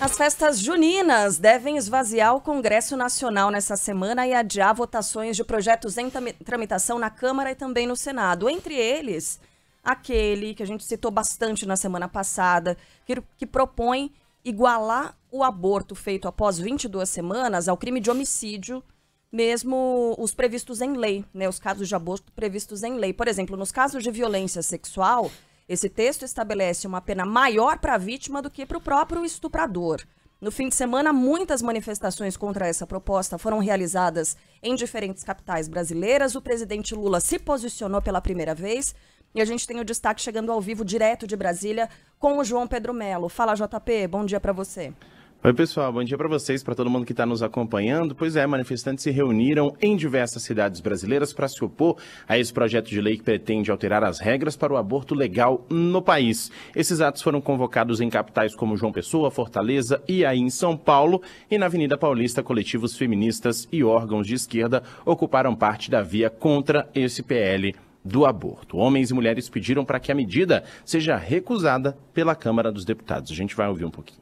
As festas juninas devem esvaziar o Congresso Nacional nessa semana e adiar votações de projetos em tramitação na Câmara e também no Senado. Entre eles, aquele que a gente citou bastante na semana passada, que, que propõe igualar o aborto feito após 22 semanas ao crime de homicídio, mesmo os previstos em lei, né, os casos de aborto previstos em lei. Por exemplo, nos casos de violência sexual, esse texto estabelece uma pena maior para a vítima do que para o próprio estuprador. No fim de semana, muitas manifestações contra essa proposta foram realizadas em diferentes capitais brasileiras. O presidente Lula se posicionou pela primeira vez. E a gente tem o destaque chegando ao vivo direto de Brasília com o João Pedro Melo. Fala, JP, bom dia para você. Oi, pessoal, bom dia para vocês, para todo mundo que está nos acompanhando. Pois é, manifestantes se reuniram em diversas cidades brasileiras para se opor a esse projeto de lei que pretende alterar as regras para o aborto legal no país. Esses atos foram convocados em capitais como João Pessoa, Fortaleza e aí em São Paulo. E na Avenida Paulista, coletivos feministas e órgãos de esquerda ocuparam parte da via contra esse PL do aborto. Homens e mulheres pediram para que a medida seja recusada pela Câmara dos Deputados. A gente vai ouvir um pouquinho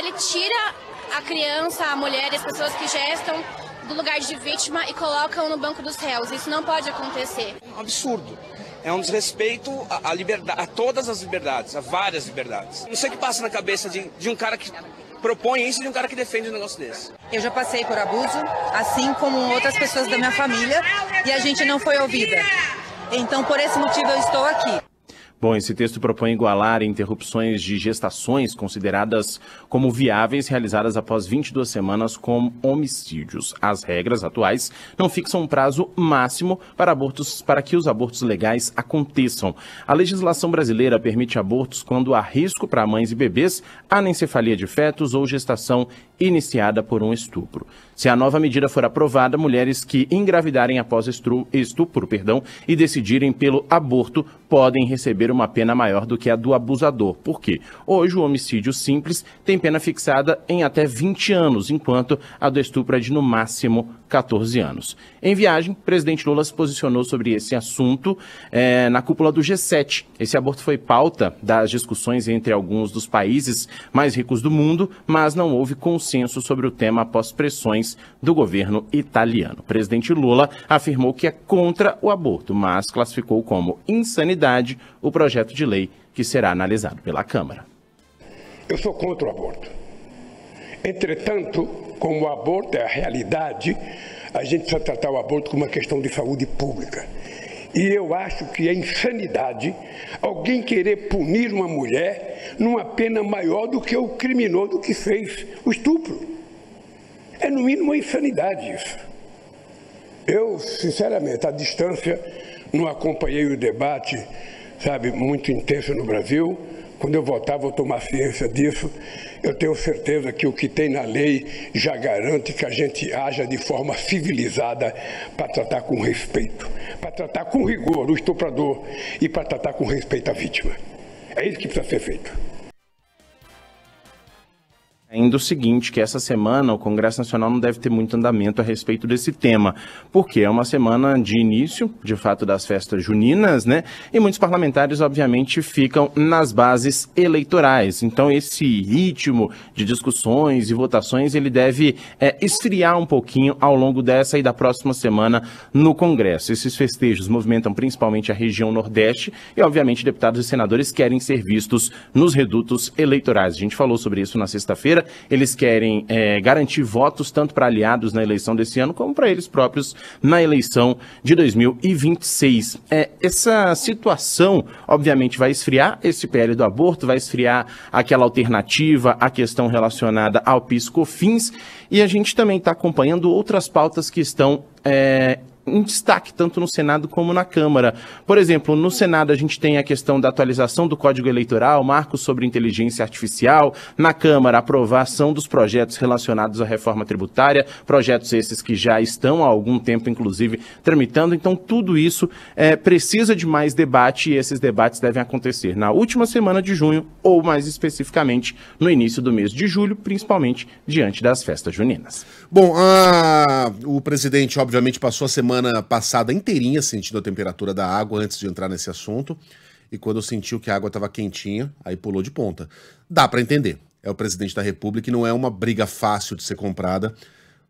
ele tira a criança, a mulher e as pessoas que gestam do lugar de vítima e colocam no banco dos réus. Isso não pode acontecer. É um absurdo. É um desrespeito à, liberdade, a todas as liberdades, a várias liberdades. Não sei o que passa na cabeça de, de um cara que propõe isso e de um cara que defende um negócio desse. Eu já passei por abuso, assim como outras pessoas da minha família, e a gente não foi ouvida. Então, por esse motivo, eu estou aqui. Bom, esse texto propõe igualar interrupções de gestações consideradas como viáveis realizadas após 22 semanas com homicídios. As regras atuais não fixam um prazo máximo para abortos para que os abortos legais aconteçam. A legislação brasileira permite abortos quando há risco para mães e bebês, anencefalia de fetos ou gestação iniciada por um estupro. Se a nova medida for aprovada, mulheres que engravidarem após estupro, estupro perdão, e decidirem pelo aborto podem receber uma pena maior do que a do abusador. Por quê? Hoje o homicídio simples tem pena fixada em até 20 anos, enquanto a do estupro é de no máximo 14 anos. Em viagem, o presidente Lula se posicionou sobre esse assunto é, na cúpula do G7. Esse aborto foi pauta das discussões entre alguns dos países mais ricos do mundo, mas não houve consenso sobre o tema após pressões do governo italiano. O presidente Lula afirmou que é contra o aborto, mas classificou como insanidade o projeto de lei que será analisado pela Câmara. Eu sou contra o aborto. Entretanto, como o aborto é a realidade, a gente precisa tratar o aborto como uma questão de saúde pública. E eu acho que é insanidade alguém querer punir uma mulher numa pena maior do que o criminoso que fez o estupro. É, no mínimo, uma insanidade isso. Eu, sinceramente, à distância, não acompanhei o debate sabe, muito intensa no Brasil. Quando eu votar, vou tomar ciência disso. Eu tenho certeza que o que tem na lei já garante que a gente haja de forma civilizada para tratar com respeito, para tratar com rigor o estuprador e para tratar com respeito a vítima. É isso que precisa ser feito. Ainda o seguinte, que essa semana o Congresso Nacional não deve ter muito andamento a respeito desse tema, porque é uma semana de início, de fato, das festas juninas, né? E muitos parlamentares, obviamente, ficam nas bases eleitorais. Então, esse ritmo de discussões e votações, ele deve é, esfriar um pouquinho ao longo dessa e da próxima semana no Congresso. Esses festejos movimentam principalmente a região Nordeste e, obviamente, deputados e senadores querem ser vistos nos redutos eleitorais. A gente falou sobre isso na sexta-feira. Eles querem é, garantir votos tanto para aliados na eleição desse ano, como para eles próprios na eleição de 2026. É, essa situação, obviamente, vai esfriar esse PL do aborto, vai esfriar aquela alternativa, a questão relacionada ao pis fins e a gente também está acompanhando outras pautas que estão é, em destaque, tanto no Senado como na Câmara. Por exemplo, no Senado a gente tem a questão da atualização do Código Eleitoral, Marcos sobre inteligência artificial, na Câmara, aprovação dos projetos relacionados à reforma tributária, projetos esses que já estão há algum tempo, inclusive, tramitando. Então, tudo isso é, precisa de mais debate e esses debates devem acontecer na última semana de junho, ou mais especificamente no início do mês de julho, principalmente diante das festas juninas. Bom, a... o presidente, obviamente, passou a semana semana passada inteirinha sentindo a temperatura da água antes de entrar nesse assunto. E quando sentiu que a água estava quentinha, aí pulou de ponta. Dá para entender. É o presidente da República e não é uma briga fácil de ser comprada,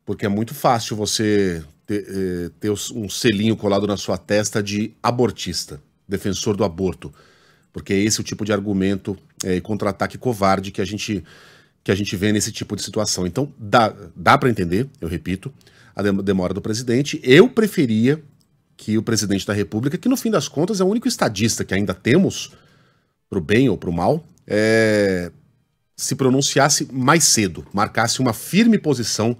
porque é muito fácil você eh, ter, ter um selinho colado na sua testa de abortista, defensor do aborto. Porque esse é esse o tipo de argumento eh, e é, contra-ataque covarde que a gente que a gente vê nesse tipo de situação. Então, dá, dá para entender, eu repito, a demora do presidente. Eu preferia que o presidente da República, que no fim das contas é o único estadista que ainda temos, para o bem ou para o mal, é, se pronunciasse mais cedo, marcasse uma firme posição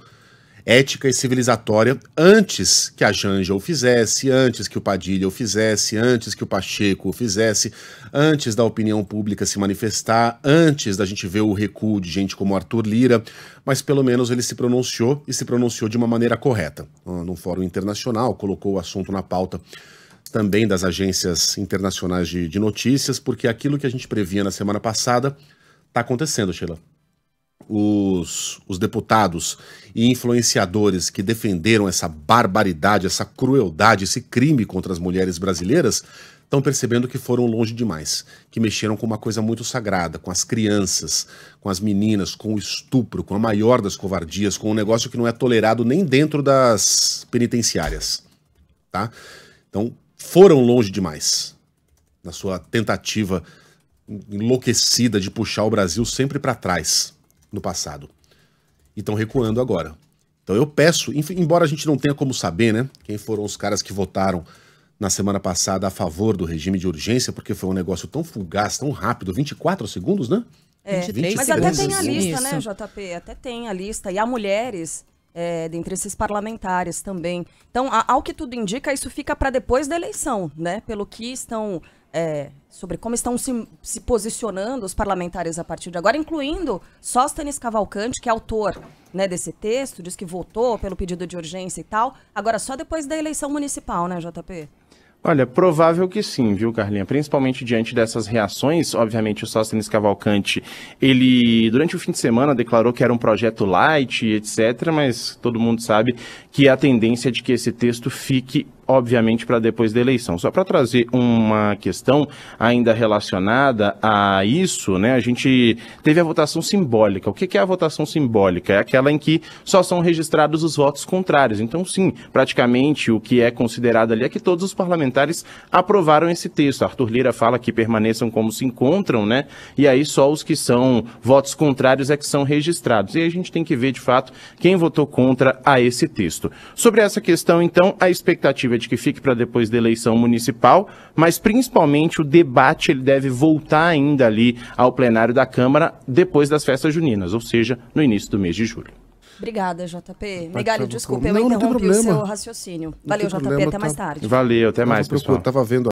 ética e civilizatória antes que a Janja o fizesse, antes que o Padilha o fizesse, antes que o Pacheco o fizesse, antes da opinião pública se manifestar, antes da gente ver o recuo de gente como Arthur Lira, mas pelo menos ele se pronunciou e se pronunciou de uma maneira correta. Ah, num fórum internacional, colocou o assunto na pauta também das agências internacionais de, de notícias, porque aquilo que a gente previa na semana passada está acontecendo, Sheila os, os deputados e influenciadores que defenderam essa barbaridade, essa crueldade, esse crime contra as mulheres brasileiras estão percebendo que foram longe demais, que mexeram com uma coisa muito sagrada, com as crianças, com as meninas, com o estupro, com a maior das covardias, com um negócio que não é tolerado nem dentro das penitenciárias, tá? Então, foram longe demais na sua tentativa enlouquecida de puxar o Brasil sempre para trás no passado e estão recuando agora. Então eu peço, embora a gente não tenha como saber, né, quem foram os caras que votaram na semana passada a favor do regime de urgência, porque foi um negócio tão fugaz, tão rápido, 24 segundos, né? É, 23 mas até tem a lista, né, Isso. né, JP? Até tem a lista. E há mulheres é, dentre esses parlamentares também. Então, ao que tudo indica, isso fica para depois da eleição, né? Pelo que estão é, sobre como estão se, se, posicionando os parlamentares a partir de agora, incluindo Sóstenes Cavalcante, que é autor né, desse texto, diz que votou pelo pedido de urgência e tal. Agora, só depois da eleição municipal, né, JP? Olha, provável que sim, viu, Carlinha? Principalmente diante dessas reações, obviamente o Sóstenes Cavalcante, ele durante o fim de semana declarou que era um projeto light, etc, mas todo mundo sabe que a tendência é de que esse texto fique obviamente, para depois da eleição. Só para trazer uma questão ainda relacionada a isso, né? A gente teve a votação simbólica. O que é a votação simbólica? É aquela em que só são registrados os votos contrários. Então, sim, praticamente o que é considerado ali é que todos os parlamentares aprovaram esse texto. Arthur Lira fala que permaneçam como se encontram, né? E aí só os que são votos contrários é que são registrados. E aí a gente tem que ver, de fato, quem votou contra a esse texto. Sobre essa questão, então, a expectativa de que fique para depois da eleição municipal, mas principalmente o debate ele deve voltar ainda ali ao plenário da Câmara depois das festas juninas, ou seja, no início do mês de julho. Obrigada, JP. Migalho, desculpa, eu não, interrompi não o seu raciocínio. Valeu, JP, problema, até mais tá. tarde. Valeu, até mais, pessoal. Eu vendo